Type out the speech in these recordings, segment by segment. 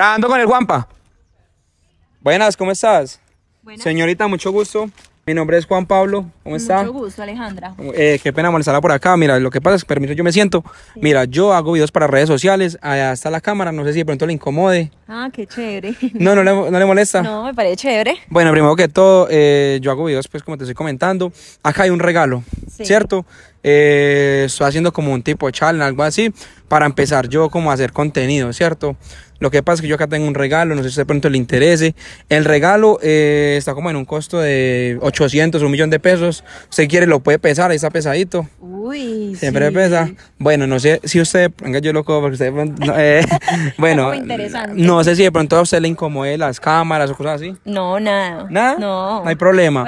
hablando con el Juanpa. Buenas, ¿cómo estás? Señorita, mucho gusto. Mi nombre es Juan Pablo. ¿Cómo estás? Mucho gusto, Alejandra. Eh, qué pena molestarla por acá. Mira, lo que pasa es que, permiso, yo me siento. Mira, yo hago videos para redes sociales. Allá está la cámara. No sé si de pronto le incomode. Ah, qué chévere. No, no le, molesta. No, me parece chévere. Bueno, primero que todo, eh, yo hago videos, pues como te estoy comentando. Acá hay un regalo, ¿cierto? Eh, estoy haciendo como un tipo de challenge, algo así, para empezar yo como a hacer contenido, ¿cierto? Lo que pasa es que yo acá tengo un regalo, no sé si de pronto le interese. El regalo eh, está como en un costo de 800, un millón de pesos. si quiere, lo puede pesar, ahí está pesadito. Uy. Siempre pesa. Bueno, no sé si usted, venga yo lo porque usted, eh, bueno, no sé si de pronto a usted le incomode las cámaras o cosas así. No, nada. ¿Nada? No. hay problema.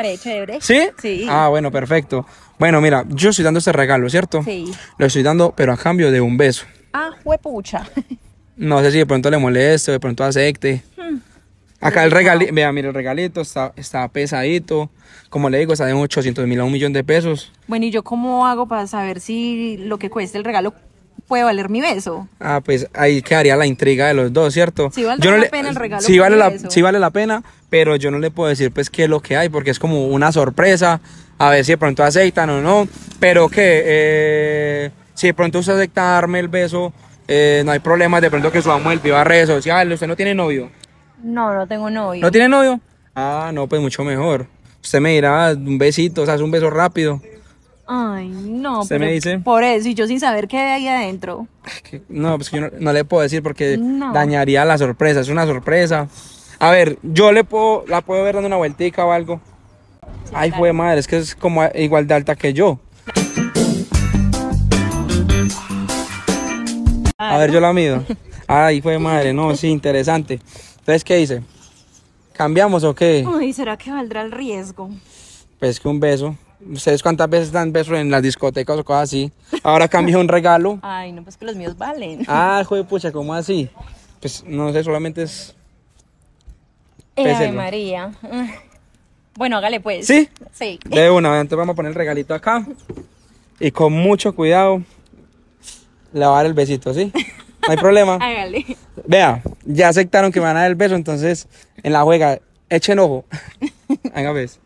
¿Sí? Sí. Ah, bueno, perfecto. Bueno, mira, yo estoy dando este regalo, ¿cierto? Sí. Lo estoy dando, pero a cambio de un beso. Ah, huepucha. No sé si de pronto le moleste o de pronto acepte. Acá el regalito, vea, mira, el regalito está, está pesadito. Como le digo, está de 800 mil a un millón de pesos. Bueno, ¿y yo cómo hago para saber si lo que cuesta el regalo puede valer mi beso? Ah, pues ahí quedaría la intriga de los dos, ¿cierto? Sí vale la pena el regalo. Sí vale, la, pena, pero yo no le puedo decir pues qué es lo que hay, porque es como una sorpresa. A ver si de pronto aceitan o no. Pero que eh, si de pronto usted acepta darme el beso, eh, no hay problema. De pronto que subamos el vivo a redes sociales. Usted no tiene novio. No, no tengo novio. ¿No tiene novio? Ah, no, pues mucho mejor. Usted me dirá un besito, o sea, un beso rápido. Ay, no. Usted me dice. Por eso, y yo sin saber qué hay adentro. No, pues yo no, le puedo decir porque dañaría la sorpresa. Es una sorpresa. A ver, yo le puedo, la puedo ver dando una vueltica o algo. Ay, fue madre, es que es como igual de alta que yo. A ver, yo la mido. Ay, fue madre, no, sí, interesante. Entonces, ¿qué dice? ¿Cambiamos o qué? Uy, ¿será que valdrá el riesgo? Pues que un beso. ¿Ustedes cuántas veces dan besos en las discotecas o cosas así? Ahora cambio un regalo. Ay, no, pues que los míos valen. Ah, joder, pucha, ¿cómo así? Pues no sé, solamente es. Eh, María. Bueno, hágale pues. ¿Sí? Sí. De una, entonces vamos a poner el regalito acá. Y con mucho cuidado le el besito, ¿sí? No hay problema. hágale. Vea, ya aceptaron que me van a dar el beso, entonces en la juega, echen ojo. Venga, pues.